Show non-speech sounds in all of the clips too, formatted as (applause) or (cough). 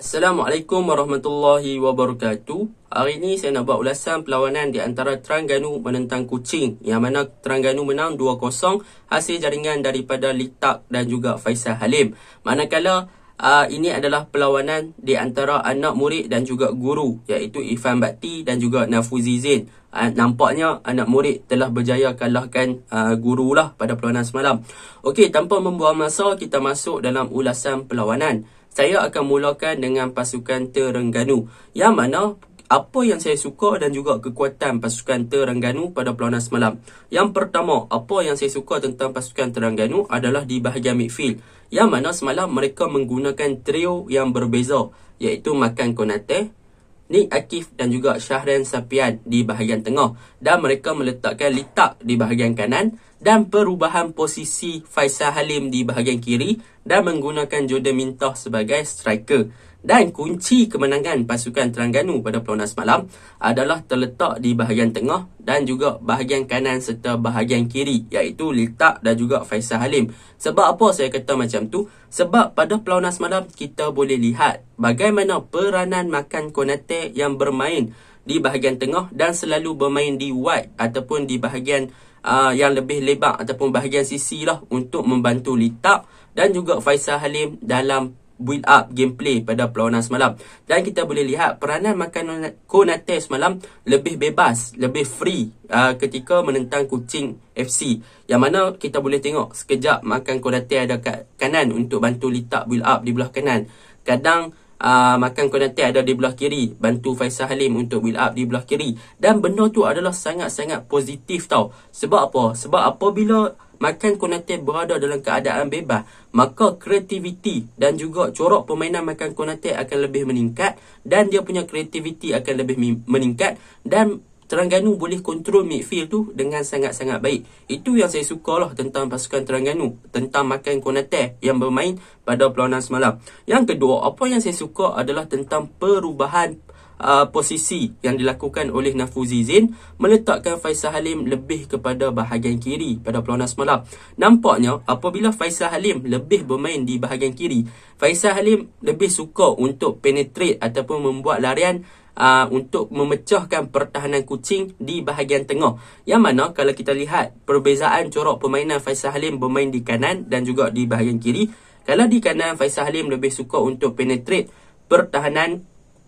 Assalamualaikum warahmatullahi wabarakatuh. Hari ini saya nak buat ulasan perlawanan di antara Terengganu menentang Kuching yang mana Terengganu menang 2-0 hasil jaringan daripada Litak dan juga Faisal Halim. Manakala uh, ini adalah perlawanan di antara anak murid dan juga guru iaitu Ifan Bakti dan juga Nafuzi Zain. Uh, nampaknya anak murid telah berjaya kalahkan uh, guru lah pada perlawanan semalam. Okey, tanpa membuang masa kita masuk dalam ulasan perlawanan saya akan mulakan dengan pasukan Terengganu yang mana apa yang saya suka dan juga kekuatan pasukan Terengganu pada pelawanan semalam. Yang pertama, apa yang saya suka tentang pasukan Terengganu adalah di bahagian midfield. Yang mana semalam mereka menggunakan trio yang berbeza iaitu Makan Konate, Nik Akif dan juga Syahrin Sapian di bahagian tengah dan mereka meletakkan Litak di bahagian kanan dan perubahan posisi Faisal Halim di bahagian kiri dan menggunakan Jordan Mintah sebagai striker dan kunci kemenangan pasukan Terengganu pada Pulau malam adalah terletak di bahagian tengah dan juga bahagian kanan serta bahagian kiri iaitu Litak dan juga Faisal Halim. Sebab apa saya kata macam tu? Sebab pada Pulau malam kita boleh lihat bagaimana peranan makan Konate yang bermain di bahagian tengah dan selalu bermain di wide ataupun di bahagian uh, yang lebih lebar ataupun bahagian sisi lah untuk membantu Litak dan juga Faisal Halim dalam build up gameplay pada perlawanan semalam dan kita boleh lihat peranan makan Konate semalam lebih bebas lebih free uh, ketika menentang Kucing FC yang mana kita boleh tengok sekejap makan Konate ada kat kanan untuk bantu litak build up di belah kanan kadang uh, makan Konate ada di belah kiri bantu Faisal Halim untuk build up di belah kiri dan benda tu adalah sangat-sangat positif tau sebab apa sebab apa bila Makan Konate berada dalam keadaan bebas, maka kreativiti dan juga corak permainan makan Konate akan lebih meningkat dan dia punya kreativiti akan lebih meningkat dan Terengganu boleh kontrol midfield tu dengan sangat-sangat baik. Itu yang saya suka lah tentang pasukan Terengganu. Tentang makan Konate yang bermain pada perlawanan semalam. Yang kedua, apa yang saya suka adalah tentang perubahan uh, posisi yang dilakukan oleh Nafuzi Zain meletakkan Faisal Halim lebih kepada bahagian kiri pada peluang semalam. Nampaknya apabila Faisal Halim lebih bermain di bahagian kiri, Faisal Halim lebih suka untuk penetrate ataupun membuat larian Uh, untuk memecahkan pertahanan kucing di bahagian tengah Yang mana kalau kita lihat perbezaan corak permainan Faisal Halim bermain di kanan dan juga di bahagian kiri Kalau di kanan Faisal Halim lebih suka untuk penetrate pertahanan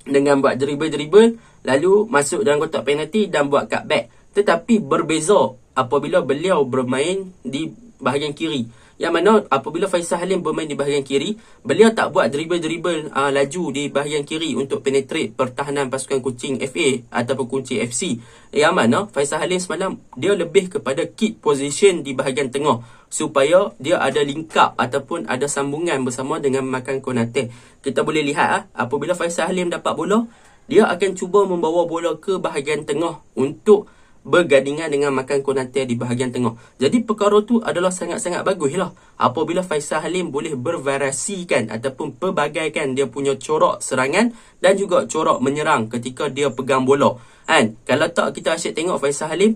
dengan buat dribble-dribble lalu masuk dalam kotak penalti dan buat cutback. Tetapi berbeza apabila beliau bermain di bahagian kiri. Yang mana apabila Faisal Halim bermain di bahagian kiri, beliau tak buat dribble-dribble uh, laju di bahagian kiri untuk penetrate pertahanan pasukan kucing FA ataupun kucing FC. Yang mana Faisal Halim semalam, dia lebih kepada kit position di bahagian tengah supaya dia ada link ataupun ada sambungan bersama dengan makan Konate. Kita boleh lihat uh, apabila Faisal Halim dapat bola, dia akan cuba membawa bola ke bahagian tengah untuk bergandingan dengan makan konatia di bahagian tengah. Jadi perkara tu adalah sangat-sangat bagus lah. Apabila Faisal Halim boleh bervariasikan ataupun pelbagaikan dia punya corak serangan dan juga corak menyerang ketika dia pegang bola. Kan? Kalau tak kita asyik tengok Faisal Halim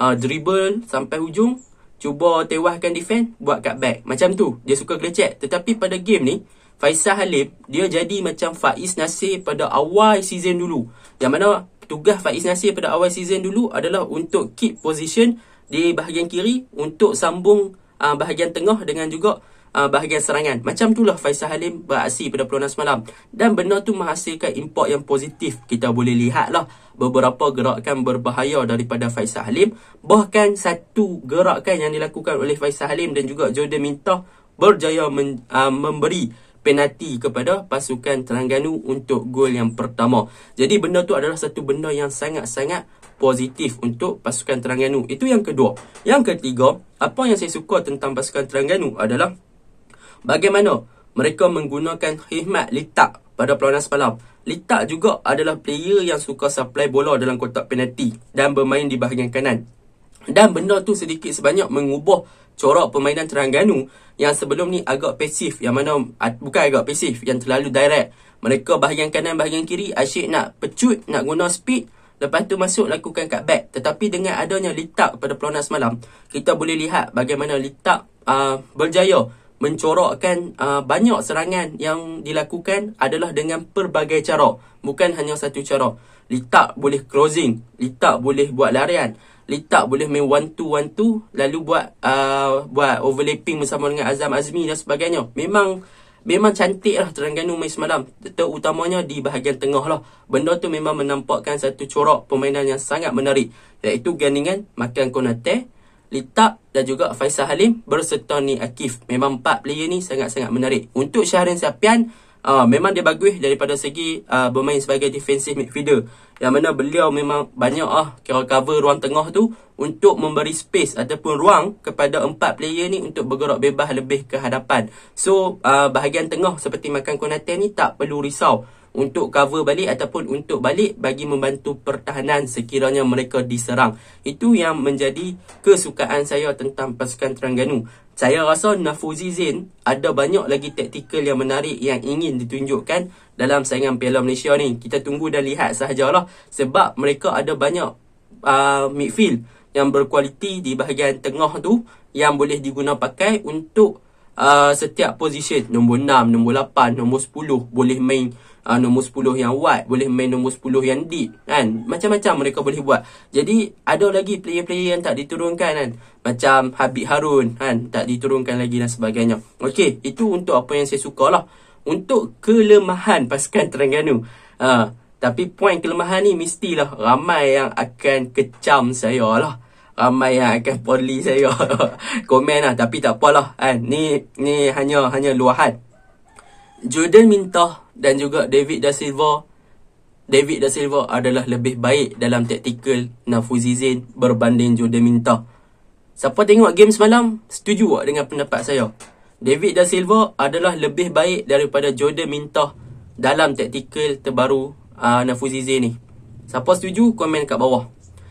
uh, dribble sampai hujung, cuba tewaskan defend, buat cut back. Macam tu, dia suka gelecek. Tetapi pada game ni, Faisal Halim, dia jadi macam Faiz Nasir pada awal season dulu. Yang mana tugas Faiz Nasir pada awal season dulu adalah untuk keep position di bahagian kiri untuk sambung uh, bahagian tengah dengan juga uh, bahagian serangan. Macam itulah Faisal Halim beraksi pada peluang malam Dan benda tu menghasilkan impak yang positif. Kita boleh lihatlah beberapa gerakan berbahaya daripada Faisal Halim. Bahkan satu gerakan yang dilakukan oleh Faisal Halim dan juga Jordan Mintah berjaya men, uh, memberi penalti kepada pasukan Terengganu untuk gol yang pertama. Jadi benda tu adalah satu benda yang sangat-sangat positif untuk pasukan Terengganu. Itu yang kedua. Yang ketiga, apa yang saya suka tentang pasukan Terengganu adalah bagaimana mereka menggunakan khidmat letak pada perlawanan semalam. Letak juga adalah player yang suka supply bola dalam kotak penalti dan bermain di bahagian kanan. Dan benda tu sedikit sebanyak mengubah corak permainan Terengganu yang sebelum ni agak pasif yang mana ah, bukan agak pasif yang terlalu direct mereka bahagian kanan bahagian kiri asyik nak pecut nak guna speed lepas tu masuk lakukan cut back tetapi dengan adanya litak pada pelonas malam kita boleh lihat bagaimana litak uh, ah, berjaya mencorokkan uh, ah, banyak serangan yang dilakukan adalah dengan pelbagai cara bukan hanya satu cara litak boleh closing litak boleh buat larian letak boleh main one to one to lalu buat uh, buat overlapping bersama dengan Azam Azmi dan sebagainya. Memang memang cantik lah Terengganu main semalam. Terutamanya di bahagian tengah lah. Benda tu memang menampakkan satu corak permainan yang sangat menarik. Iaitu gandingan Makan Konate, Litak dan juga Faisal Halim berserta Ni Akif. Memang empat player ni sangat-sangat menarik. Untuk Syahrin Sapian, Uh, memang dia bagus daripada segi uh, bermain sebagai defensive midfielder Yang mana beliau memang banyak ah uh, kira cover ruang tengah tu Untuk memberi space ataupun ruang kepada empat player ni Untuk bergerak bebas lebih ke hadapan So uh, bahagian tengah seperti makan konaten ni tak perlu risau untuk cover balik ataupun untuk balik bagi membantu pertahanan sekiranya mereka diserang. Itu yang menjadi kesukaan saya tentang pasukan Terengganu saya rasa Nafuzi Zain ada banyak lagi taktikal yang menarik yang ingin ditunjukkan dalam saingan Piala Malaysia ni. Kita tunggu dan lihat sahajalah sebab mereka ada banyak uh, midfield yang berkualiti di bahagian tengah tu yang boleh diguna pakai untuk uh, setiap position. Nombor 6, nombor 8, nombor 10 boleh main uh, nombor 10 yang wide boleh main nombor 10 yang deep kan macam-macam mereka boleh buat jadi ada lagi player-player yang tak diturunkan kan macam Habib Harun kan tak diturunkan lagi dan sebagainya okey itu untuk apa yang saya sukalah untuk kelemahan pasukan Terengganu uh, tapi poin kelemahan ni mestilah ramai yang akan kecam saya lah ramai yang akan poli saya (laughs) komen lah tapi tak apalah kan ni ni hanya hanya luahan Jordan minta dan juga David Da Silva. David Da Silva adalah lebih baik dalam taktikal Nafuzi Zain berbanding Joe Minta. Siapa tengok game semalam, setuju tak dengan pendapat saya? David Da Silva adalah lebih baik daripada Jordan Minta dalam taktikal terbaru uh, ah, Nafuzi Zain ni. Siapa setuju, komen kat bawah.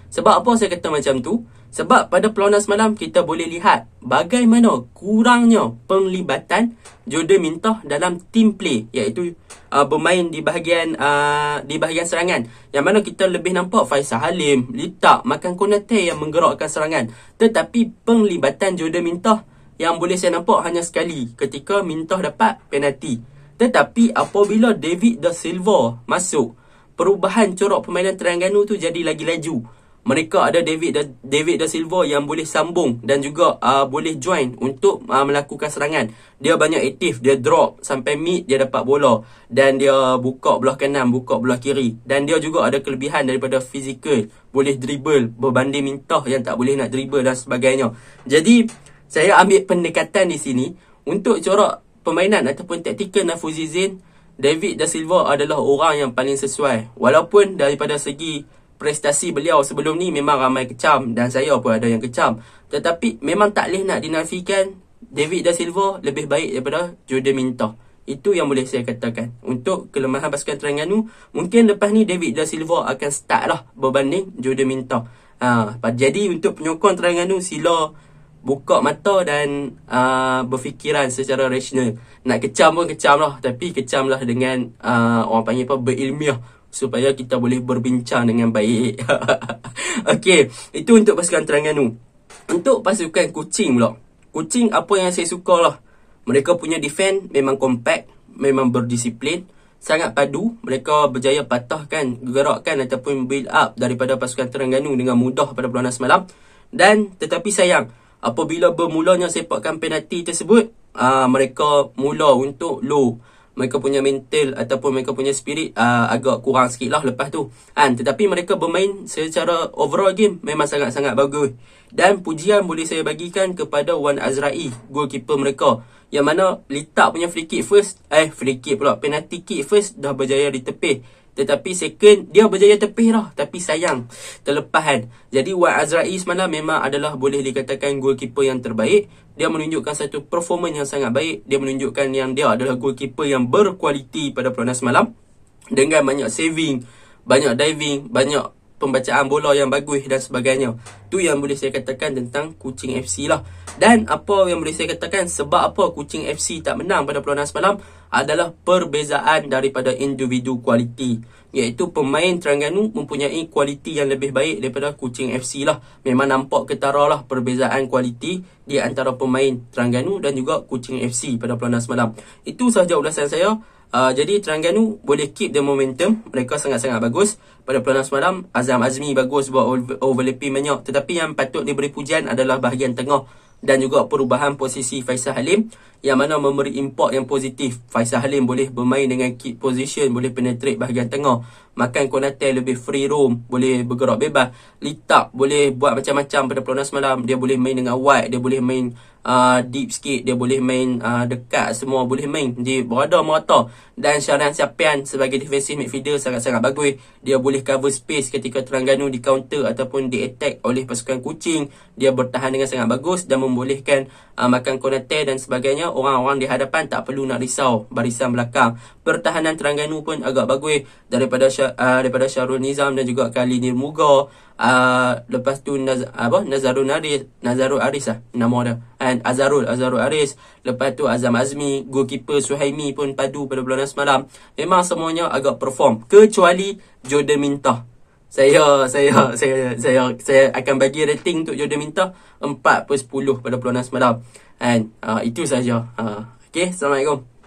Sebab apa saya kata macam tu? Sebab pada peluang semalam kita boleh lihat bagaimana kurangnya penglibatan Jordan Minto dalam team play iaitu uh, bermain di bahagian uh, di bahagian serangan yang mana kita lebih nampak Faisal Halim, Lita, Makan Konate yang menggerakkan serangan tetapi penglibatan Jordan Minto yang boleh saya nampak hanya sekali ketika Minto dapat penalti tetapi apabila David Da Silva masuk perubahan corak permainan Terengganu tu jadi lagi laju mereka ada David da, David da Silva yang boleh sambung dan juga uh, boleh join untuk uh, melakukan serangan. Dia banyak aktif, dia drop sampai mid dia dapat bola dan dia buka belah kanan, buka belah kiri dan dia juga ada kelebihan daripada fizikal, boleh dribble berbanding mintah yang tak boleh nak dribble dan sebagainya. Jadi saya ambil pendekatan di sini untuk corak permainan ataupun taktikal Nafuzi Zain, David da Silva adalah orang yang paling sesuai walaupun daripada segi prestasi beliau sebelum ni memang ramai kecam dan saya pun ada yang kecam. Tetapi memang tak boleh nak dinafikan David Da Silva lebih baik daripada Jordan Minta. Itu yang boleh saya katakan. Untuk kelemahan pasukan Terengganu, mungkin lepas ni David Da Silva akan start lah berbanding Jordan Minta. Ha, jadi untuk penyokong Terengganu, sila buka mata dan uh, berfikiran secara rasional. Nak kecam pun kecam lah. Tapi kecam lah dengan uh, orang panggil apa, berilmiah supaya kita boleh berbincang dengan baik. (laughs) Okey, itu untuk pasukan Terengganu. Untuk pasukan kucing pula. kucing apa yang saya suka lah. Mereka punya defense memang compact, memang berdisiplin, sangat padu. Mereka berjaya patahkan, gerakkan ataupun build up daripada pasukan Terengganu dengan mudah pada bulan semalam. Dan tetapi sayang, apabila bermulanya sepakan penalti tersebut, aa, ah, mereka mula untuk low mereka punya mental ataupun mereka punya spirit uh, agak kurang sikit lah lepas tu. Kan? Tetapi mereka bermain secara overall game memang sangat-sangat bagus. Dan pujian boleh saya bagikan kepada Wan Azra'i, goalkeeper mereka. Yang mana Litak punya free kick first, eh free kick pula, penalty kick first dah berjaya di tepi. Tetapi second, dia berjaya tepi lah. Tapi sayang, terlepas kan. Jadi Wan Azra'i semalam memang adalah boleh dikatakan goalkeeper yang terbaik dia menunjukkan satu performance yang sangat baik. Dia menunjukkan yang dia adalah goalkeeper yang berkualiti pada perlawanan semalam. Dengan banyak saving, banyak diving, banyak pembacaan bola yang bagus dan sebagainya. Tu yang boleh saya katakan tentang Kucing FC lah. Dan apa yang boleh saya katakan sebab apa Kucing FC tak menang pada peluang semalam adalah perbezaan daripada individu kualiti. Iaitu pemain Terengganu mempunyai kualiti yang lebih baik daripada Kucing FC lah. Memang nampak ketara lah perbezaan kualiti di antara pemain Terengganu dan juga Kucing FC pada peluang semalam. Itu sahaja ulasan saya. Uh, jadi Terengganu boleh keep the momentum. Mereka sangat-sangat bagus. Pada perlawanan semalam, Azam Azmi bagus buat overlapping banyak. Tetapi yang patut diberi pujian adalah bahagian tengah dan juga perubahan posisi Faisal Halim yang mana memberi impak yang positif. Faisal Halim boleh bermain dengan key position, boleh penetrate bahagian tengah. Makan Konate lebih free roam, boleh bergerak bebas. Litak boleh buat macam-macam pada perlawanan semalam. Dia boleh main dengan wide, dia boleh main uh, deep sikit dia boleh main uh, dekat semua boleh main dia berada merata dan Syarian Sapian sebagai defensive midfielder sangat-sangat bagus dia boleh cover space ketika Terengganu di counter ataupun di attack oleh pasukan kucing dia bertahan dengan sangat bagus dan membolehkan uh, makan Konate dan sebagainya orang-orang di hadapan tak perlu nak risau barisan belakang pertahanan Terengganu pun agak bagus daripada Syar, uh, daripada Syahrul Nizam dan juga Kali Nirmuga uh, lepas tu Naz, apa Nazarul Aris Nazarul Aris lah nama dia kepercayaan Azarul Azarul Aris lepas tu Azam Azmi goalkeeper Suhaimi pun padu pada bulan semalam memang semuanya agak perform kecuali Jordan Minta saya saya saya saya saya akan bagi rating untuk Jordan Minta 4 per 10 pada bulan semalam and uh, itu sahaja. uh, Okay, Assalamualaikum.